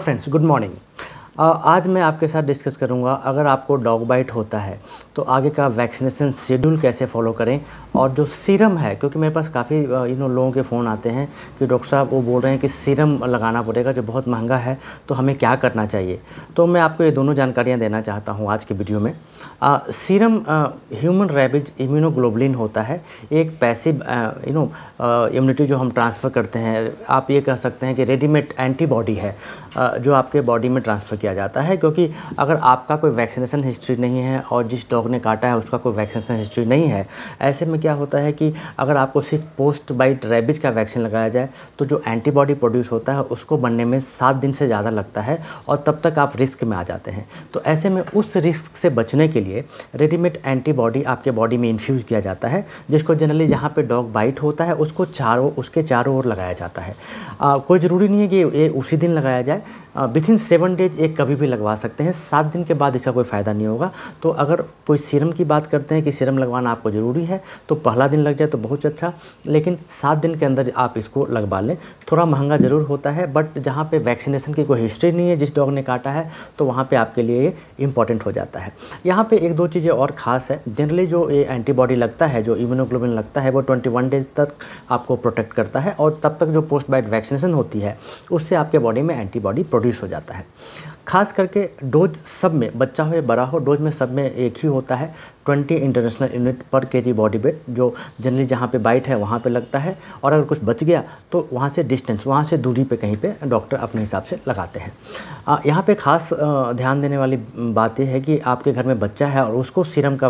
Friends, good morning. आज मैं आपके साथ डिस्कस करूंगा अगर आपको डॉग बाइट होता है तो आगे का वैक्सीनेशन शेड्यूल कैसे फॉलो करें और जो सीरम है क्योंकि मेरे पास काफ़ी यू नो लोगों के फ़ोन आते हैं कि डॉक्टर साहब वो बोल रहे हैं कि सीरम लगाना पड़ेगा जो बहुत महंगा है तो हमें क्या करना चाहिए तो मैं आपको ये दोनों जानकारियाँ देना चाहता हूँ आज की वीडियो में आ, सीरम ह्यूमन रेबिज इम्यूनोग्लोबलिन होता है एक पैसिव यू नो इम्यूनिटी जो हम ट्रांसफ़र करते हैं आप ये कह सकते हैं कि रेडीमेड एंटीबॉडी है आ, जो आपके बॉडी में ट्रांसफ़र किया जाता है क्योंकि अगर आपका कोई वैक्सीनेशन हिस्ट्री नहीं है और जिस डॉग ने काटा है उसका कोई वैक्सीनेशन हिस्ट्री नहीं है ऐसे में क्या होता है कि अगर आपको सिर्फ पोस्ट बाइट रेबिज का वैक्सीन लगाया जाए तो जो एंटीबॉडी प्रोड्यूस होता है उसको बनने में सात दिन से ज़्यादा लगता है और तब तक आप रिस्क में आ जाते हैं तो ऐसे में उस रिस्क से बचने के लिए रेडीमेड एंटीबॉडी आपके बॉडी में इन्फ्यूज़ किया जाता है जिसको जनरली जहाँ पर डॉग बाइट होता है उसको चारों उसके चारों ओर लगाया जाता है आ, कोई ज़रूरी नहीं है कि ये उसी दिन लगाया जाए विथ इन सेवन डेज एक कभी भी लगवा सकते हैं सात दिन के बाद इसका कोई फ़ायदा नहीं होगा तो अगर कोई सीरम की बात करते हैं कि सीरम लगवाना आपको ज़रूरी है तो पहला दिन लग जाए तो बहुत अच्छा लेकिन सात दिन के अंदर आप इसको लगवा लें थोड़ा महंगा ज़रूर होता है बट जहाँ पर वैक्सीनेशन की कोई हिस्ट्री नहीं है जिस डॉग ने काटा है तो वहाँ पर आपके लिए ये इंपॉर्टेंट हो जाता है यहाँ पर एक दो चीज़ें और ख़ास है जनरली जो ये एंटीबॉडी लगता है जो इम्यूनोग्लोबिन लगता है वो ट्वेंटी डेज तक आपको प्रोटेक्ट करता है और तब तक जो पोस्ट बाइट वैक्सीनेशन होती है उससे आपके बॉडी में एंटीबॉडी प्रोड्यूस हो जाता है खास करके डोज सब में बच्चा हो या बड़ा हो डोज में सब में एक ही होता है 20 इंटरनेशनल यूनिट पर के जी बॉडी वेट जो जनरली जहाँ पे बाइट है वहाँ पे लगता है और अगर कुछ बच गया तो वहाँ से डिस्टेंस वहाँ से दूरी पे कहीं पे डॉक्टर अपने हिसाब से लगाते हैं यहाँ पे खास ध्यान देने वाली बात यह है कि आपके घर में बच्चा है और उसको सीरम का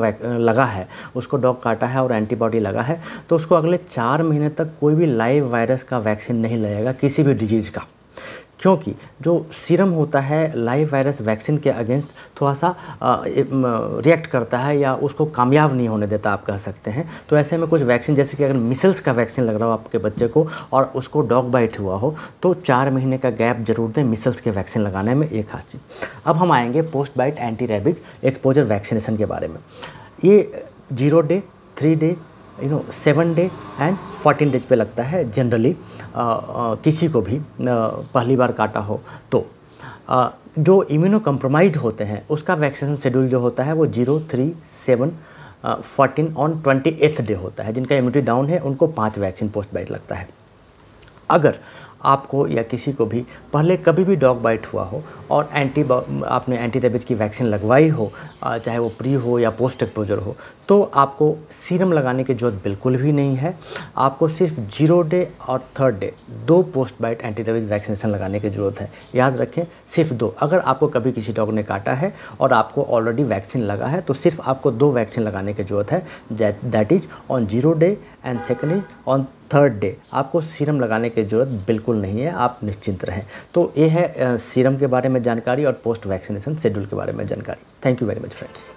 लगा है उसको डॉग काटा है और एंटीबॉडी लगा है तो उसको अगले चार महीने तक कोई भी लाइव वायरस का वैक्सीन नहीं लगेगा किसी भी डिजीज़ का क्योंकि जो सीरम होता है लाइव वायरस वैक्सीन के अगेंस्ट थोड़ा सा रिएक्ट करता है या उसको कामयाब नहीं होने देता आप कह सकते हैं तो ऐसे में कुछ वैक्सीन जैसे कि अगर मिसल्स का वैक्सीन लग रहा हो आपके बच्चे को और उसको डॉग बाइट हुआ हो तो चार महीने का गैप जरूर दें मिसल्स के वैक्सीन लगाने में एक खास चीज़ अब हम आएंगे post bite anti rabies exposure vaccination के बारे में ये zero day three day you know seven day and fourteen days पे लगता है जनरली किसी को भी आ, पहली बार काटा हो तो आ, जो इम्यूनो कम्प्रोमाइज होते हैं उसका वैक्सीनेशन शेड्यूल जो होता है वो zero three seven fourteen on twenty eighth day होता है जिनका इम्यूनिटी डाउन है उनको पाँच वैक्सीन पोस्ट बाइट लगता है अगर आपको या किसी को भी पहले कभी भी डॉग बाइट हुआ हो और एंटी आपने एंटी रेबिज की वैक्सीन लगवाई हो चाहे वो प्री हो या पोस्ट एक्सपोजर हो तो आपको सीरम लगाने की जरूरत बिल्कुल भी नहीं है आपको सिर्फ जीरो डे और थर्ड डे दो post bite anti rabies vaccination लगाने की ज़रूरत है याद रखें सिर्फ दो अगर आपको कभी किसी डॉग ने काटा है और आपको ऑलरेडी वैक्सीन लगा है तो सिर्फ आपको दो वैक्सीन लगाने की ज़रूरत है that is on zero day and second is on third day आपको सीरम लगाने की ज़रूरत बिल्कुल नहीं है आप निश्चिंत रहें तो ये है सीरम के बारे में जानकारी और पोस्ट वैक्सीनेशन शेड्यूल के बारे में जानकारी thank you very much friends